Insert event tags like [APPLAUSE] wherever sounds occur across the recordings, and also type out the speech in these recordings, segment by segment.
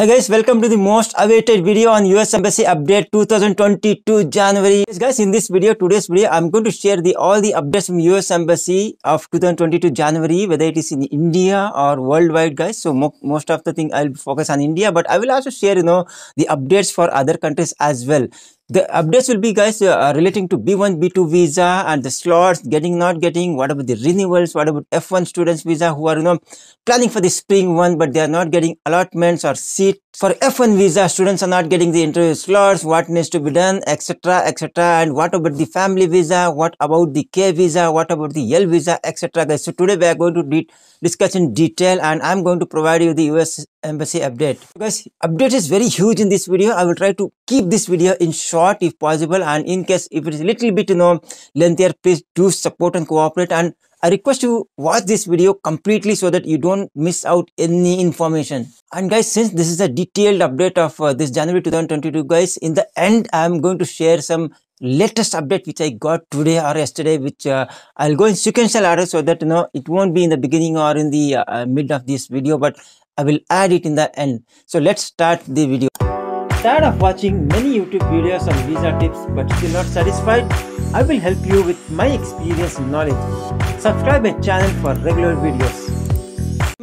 Hey guys, welcome to the most awaited video on US Embassy Update 2022 January. guys, in this video, today's video, I'm going to share the all the updates from US Embassy of 2022 January, whether it is in India or worldwide guys. So mo most of the thing I'll focus on India, but I will also share, you know, the updates for other countries as well. The updates will be guys uh, relating to B1, B2 visa and the slots, getting, not getting, what about the renewals, what about F1 students visa who are, you know, planning for the spring one, but they are not getting allotments or seat. For F1 visa, students are not getting the interview slots, what needs to be done, etc, etc. And what about the family visa, what about the K visa, what about the L visa, etc. Guys, so today we are going to discuss in detail and I'm going to provide you the US embassy update guys update is very huge in this video i will try to keep this video in short if possible and in case if it is a little bit you know lengthier please do support and cooperate and I request you watch this video completely so that you don't miss out any information. And guys, since this is a detailed update of uh, this January 2022, guys, in the end, I'm going to share some latest update which I got today or yesterday, which uh, I'll go in sequential order so that, you know, it won't be in the beginning or in the uh, mid of this video, but I will add it in the end. So let's start the video. Tired of watching many YouTube videos on visa tips but still not satisfied? I will help you with my experience and knowledge. Subscribe my channel for regular videos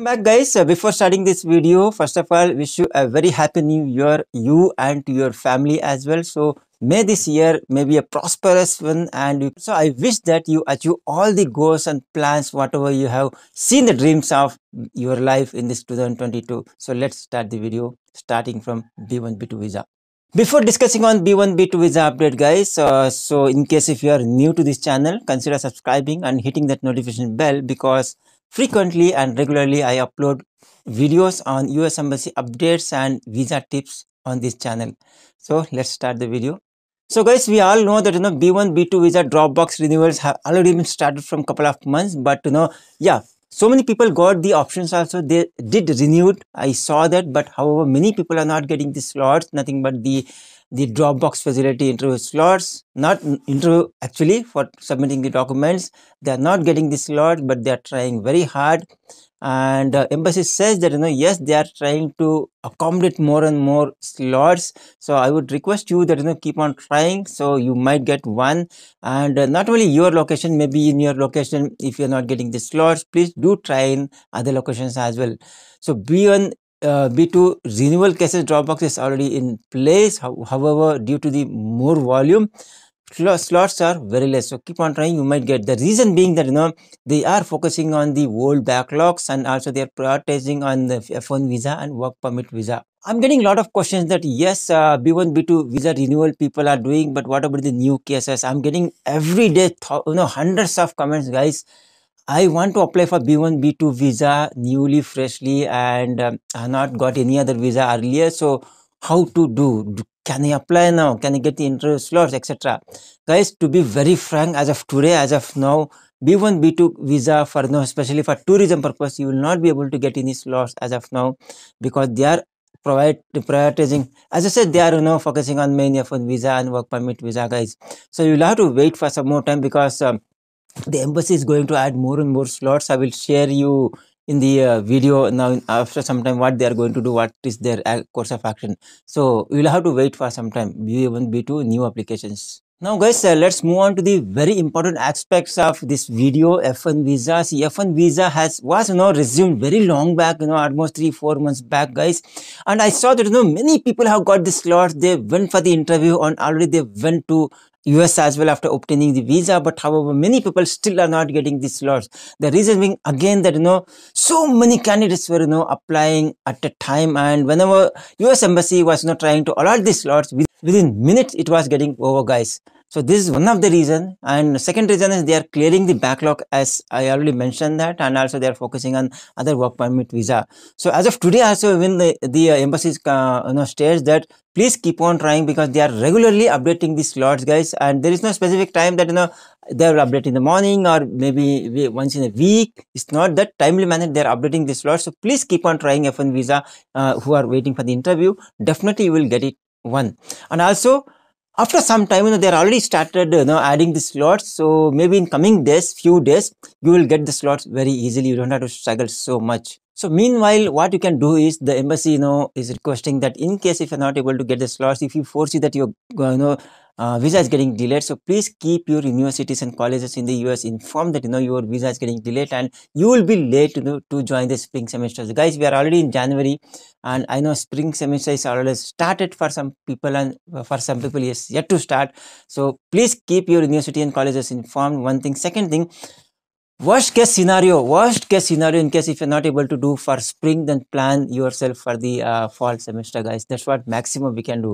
back guys uh, before starting this video first of all wish you a very happy new year you and to your family as well so may this year may be a prosperous one and you, so i wish that you achieve all the goals and plans whatever you have seen the dreams of your life in this 2022 so let's start the video starting from b1 b2 visa before discussing on b1 b2 visa update guys uh, so in case if you are new to this channel consider subscribing and hitting that notification bell because Frequently and regularly, I upload videos on US Embassy updates and visa tips on this channel. So let's start the video. So guys, we all know that you know B1, B2 visa Dropbox renewals have already been started from couple of months, but you know, yeah, so many people got the options also. They did renewed. I saw that, but however, many people are not getting the slots, nothing but the the Dropbox facility interview slots, not interview actually for submitting the documents. They are not getting the slot, but they are trying very hard. And uh, embassy says that, you know, yes, they are trying to accommodate more and more slots. So I would request you that, you know, keep on trying. So you might get one and uh, not only your location, maybe in your location, if you're not getting the slots, please do try in other locations as well. So be on uh, B2 renewal drop dropbox is already in place. however, due to the more volume, slots are very less. So keep on trying, you might get. The reason being that, you know, they are focusing on the old backlogs and also they are prioritizing on the F1 visa and work permit visa. I'm getting a lot of questions that yes, uh, B1, B2 visa renewal people are doing, but what about the new cases? I'm getting every day, you know, hundreds of comments, guys. I want to apply for B1, B2 visa newly, freshly, and um, I not got any other visa earlier. So how to do? Can I apply now? Can I get the interview slots, etc.? Guys, to be very frank, as of today, as of now, B1, B2 visa for now, especially for tourism purpose, you will not be able to get any slots as of now because they are provide prioritizing. As I said, they are you now focusing on many of visa and work permit visa, guys. So you'll have to wait for some more time because um, the embassy is going to add more and more slots i will share you in the uh, video now after some time what they are going to do what is their uh, course of action so you will have to wait for some time b1 b2 new applications now guys, uh, let's move on to the very important aspects of this video, F1 visa. See, F1 visa has was you know resumed very long back, you know, almost three, four months back, guys. And I saw that you know many people have got this slot. They went for the interview and already they went to US as well after obtaining the visa, but however, many people still are not getting these slots. The reason being again that you know so many candidates were you know applying at a time, and whenever US embassy was you not know, trying to allot these slots, within minutes it was getting over, guys. So this is one of the reason and second reason is they are clearing the backlog as I already mentioned that and also they are focusing on other work permit visa. So as of today also when the, the uh, embassies uh, you know, states that please keep on trying because they are regularly updating these slots guys and there is no specific time that you know they will update in the morning or maybe once in a week. It's not that timely manner they are updating these slots. So please keep on trying F1 visa uh, who are waiting for the interview. Definitely you will get it one and also after some time, you know, they're already started, you know, adding the slots. So maybe in coming days, few days, you will get the slots very easily. You don't have to struggle so much. So meanwhile, what you can do is the embassy, you know, is requesting that in case if you're not able to get the slots, if you foresee that your, uh, you know, uh, visa is getting delayed, so please keep your universities and colleges in the US informed that you know your visa is getting delayed and you will be late you know, to join the spring semester. So guys, we are already in January and i know spring semester is already started for some people and uh, for some people is yet to start so please keep your university and colleges informed one thing second thing worst case scenario worst case scenario in case if you're not able to do for spring then plan yourself for the uh, fall semester guys that's what maximum we can do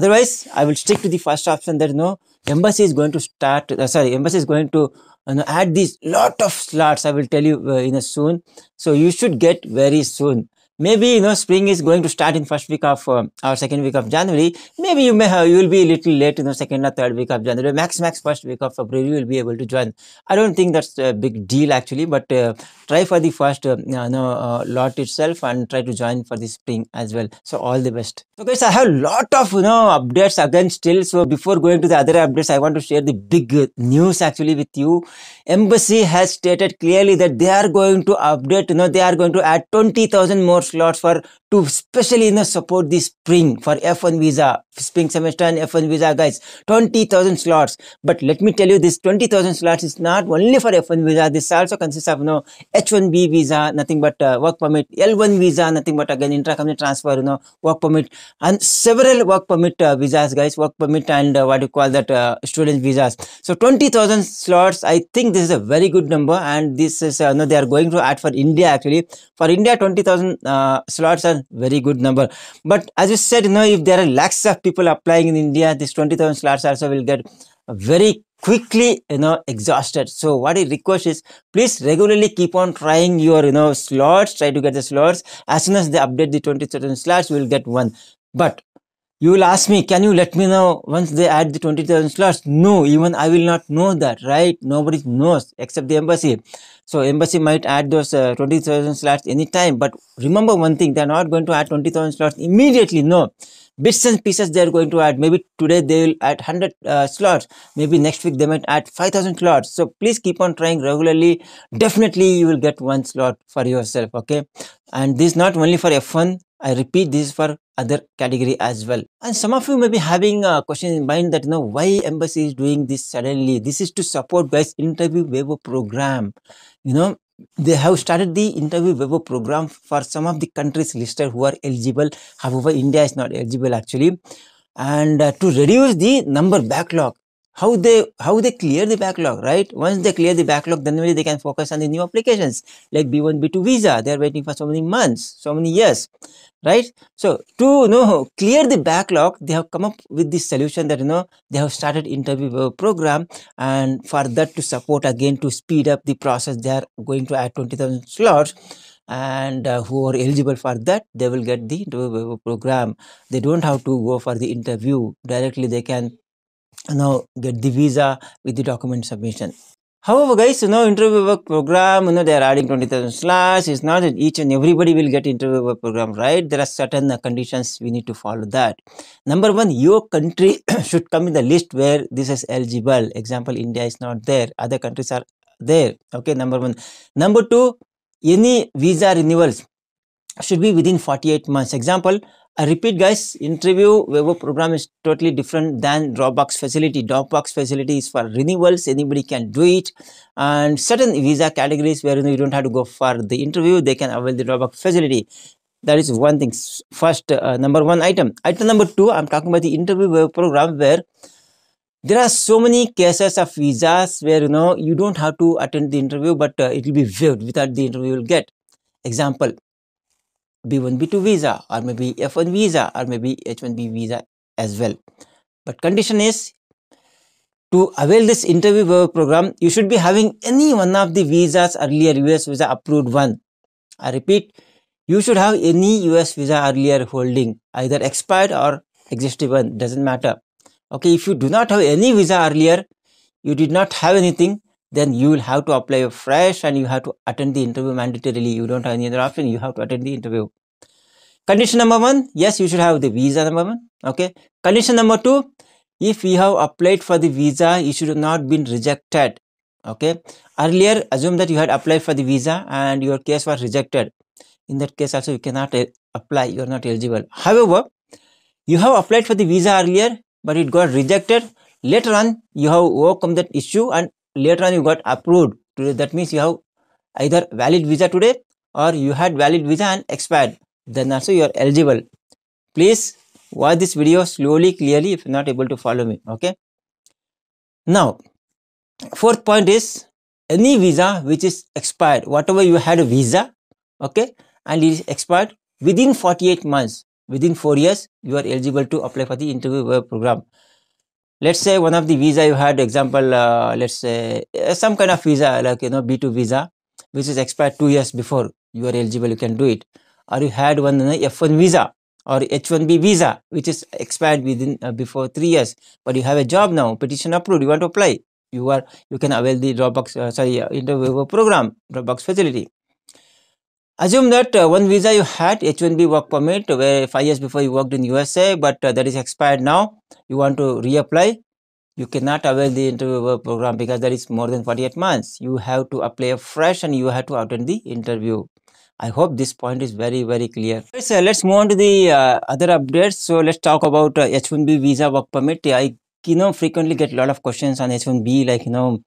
otherwise i will stick to the first option that no embassy is going to start uh, sorry embassy is going to you know, add these lot of slots i will tell you uh, in a soon so you should get very soon maybe you know spring is going to start in first week of uh, or second week of January. Maybe you may have you will be a little late, you know, second or third week of January. Max max first week of February you will be able to join. I don't think that's a big deal actually, but uh, try for the first uh, you know, uh, lot itself and try to join for the spring as well. So all the best. So guys, I have a lot of you know updates again still. So before going to the other updates, I want to share the big news actually with you. Embassy has stated clearly that they are going to update. You know, they are going to add twenty thousand more slots for to specially you know, support this spring for F1 visa, spring semester and F1 visa guys, 20,000 slots. But let me tell you this 20,000 slots is not only for F1 visa. This also consists of you know, H1B visa, nothing but uh, work permit, L1 visa, nothing but again intra-company transfer, you know, work permit and several work permit uh, visas guys, work permit and uh, what you call that uh, student visas. So 20,000 slots, I think this is a very good number and this is, uh, you know, they are going to add for India actually. For India, 20,000 uh, slots are very good number. But as you said, you know, if there are lakhs of people applying in India, this 20,000 slots also will get very quickly, you know, exhausted. So what I request is, please regularly keep on trying your, you know, slots, try to get the slots. As soon as they update the 20,000 slots, you will get one. But you will ask me, can you let me know once they add the 20,000 slots? No, even I will not know that, right? Nobody knows except the embassy. So embassy might add those uh, 20,000 slots anytime. But remember one thing, they're not going to add 20,000 slots immediately. No, bits and pieces they're going to add. Maybe today they will add 100 uh, slots. Maybe next week they might add 5,000 slots. So please keep on trying regularly. Definitely you will get one slot for yourself. Okay. And this not only for F1. I repeat, this is for other category as well. And some of you may be having a uh, question in mind that, you know, why embassy is doing this suddenly? This is to support guys interview waiver program. You know, they have started the interview waiver program for some of the countries listed who are eligible. However, India is not eligible actually. And uh, to reduce the number backlog, how they how they clear the backlog right once they clear the backlog then really they can focus on the new applications like b1 b2 visa they are waiting for so many months so many years right so to you know clear the backlog they have come up with this solution that you know they have started interview uh, program and for that to support again to speed up the process they are going to add 20000 slots and uh, who are eligible for that they will get the interview uh, program they don't have to go for the interview directly they can now get the visa with the document submission. However, guys, you know, interview work program, you know, they are adding 20,000 slots. It's not that each and everybody will get interview work program, right? There are certain uh, conditions we need to follow that. Number one, your country [COUGHS] should come in the list where this is eligible. Example, India is not there. Other countries are there. Okay, number one. Number two, any visa renewals should be within 48 months. Example, I repeat guys, interview waiver program is totally different than Dropbox facility. Dropbox facility is for renewals, anybody can do it. And certain visa categories where you don't have to go for the interview, they can avail the Dropbox facility. That is one thing. First, uh, number one item. Item number two, I'm talking about the interview waiver program where there are so many cases of visas where you know you don't have to attend the interview but uh, it will be waived without the interview you'll get example B1, B2 visa or maybe F1 visa or maybe H1B visa as well. But condition is to avail this interview program, you should be having any one of the visas earlier US visa approved one. I repeat, you should have any US visa earlier holding either expired or existing one doesn't matter. Okay, if you do not have any visa earlier, you did not have anything, then you will have to apply fresh and you have to attend the interview mandatorily. You don't have any other option. You have to attend the interview. Condition number one, yes, you should have the visa number one. Okay. Condition number two, if you have applied for the visa, you should not been rejected. Okay. Earlier, assume that you had applied for the visa and your case was rejected. In that case, also you cannot eh, apply. You are not eligible. However, you have applied for the visa earlier, but it got rejected. Later on, you have overcome that issue and later on you got approved today that means you have either valid visa today or you had valid visa and expired then also you are eligible please watch this video slowly clearly if you're not able to follow me okay now fourth point is any visa which is expired whatever you had a visa okay and it is expired within 48 months within 4 years you are eligible to apply for the interview program let's say one of the visa you had example uh, let's say uh, some kind of visa like you know b2 visa which is expired two years before you are eligible you can do it or you had one uh, f1 visa or h1b visa which is expired within uh, before three years but you have a job now petition approved you want to apply you are you can avail the dropbox uh, sorry uh, interview program dropbox facility Assume that uh, one visa you had, H-1B work permit, where five years before you worked in USA, but uh, that is expired now. You want to reapply. You cannot avail the interview program because that is more than 48 months. You have to apply fresh and you have to attend the interview. I hope this point is very, very clear. let let's move on to the uh, other updates. So let's talk about uh, H-1B visa work permit. I, you know, frequently get a lot of questions on H-1B, like, you know,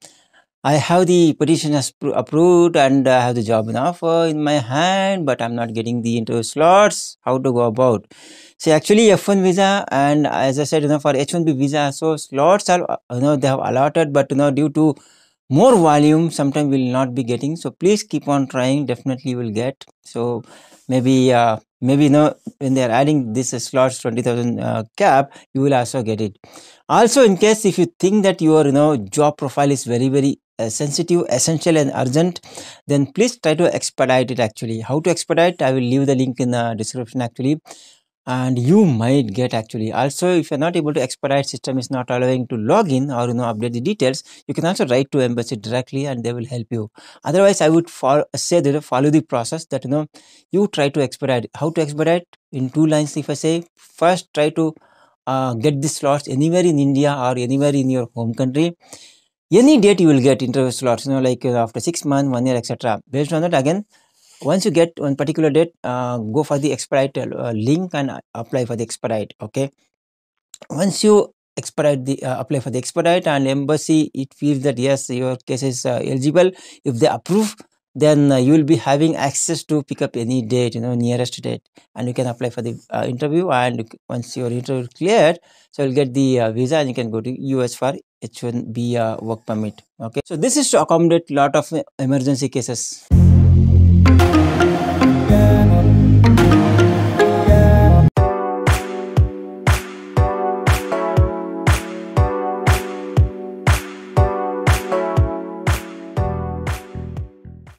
I have the petition approved and I have the job offer in my hand, but I'm not getting the interview slots. How to go about? So actually F1 visa and as I said, you know, for H1B visa, so slots are, you know, they have allotted, but you know, due to more volume, sometimes we'll not be getting. So please keep on trying. Definitely you will get. So maybe uh, maybe no. when they are adding this slots 20000 uh, cap you will also get it also in case if you think that your you know job profile is very very uh, sensitive essential and urgent then please try to expedite it actually how to expedite i will leave the link in the description actually and you might get actually also if you're not able to expedite system is not allowing to log in or you know update the details you can also write to embassy directly and they will help you otherwise i would say that follow the process that you know you try to expedite how to expedite in two lines if i say first try to uh, get the slots anywhere in india or anywhere in your home country any date you will get interview slots you know like uh, after six months one year etc based on that again once you get one particular date uh, go for the expedite uh, link and apply for the expedite okay once you expedite the uh, apply for the expedite and embassy it feels that yes your case is uh, eligible if they approve then uh, you will be having access to pick up any date you know nearest date and you can apply for the uh, interview and once your interview cleared so you'll get the visa and you can go to us for h1b work permit okay so this is to accommodate lot of emergency cases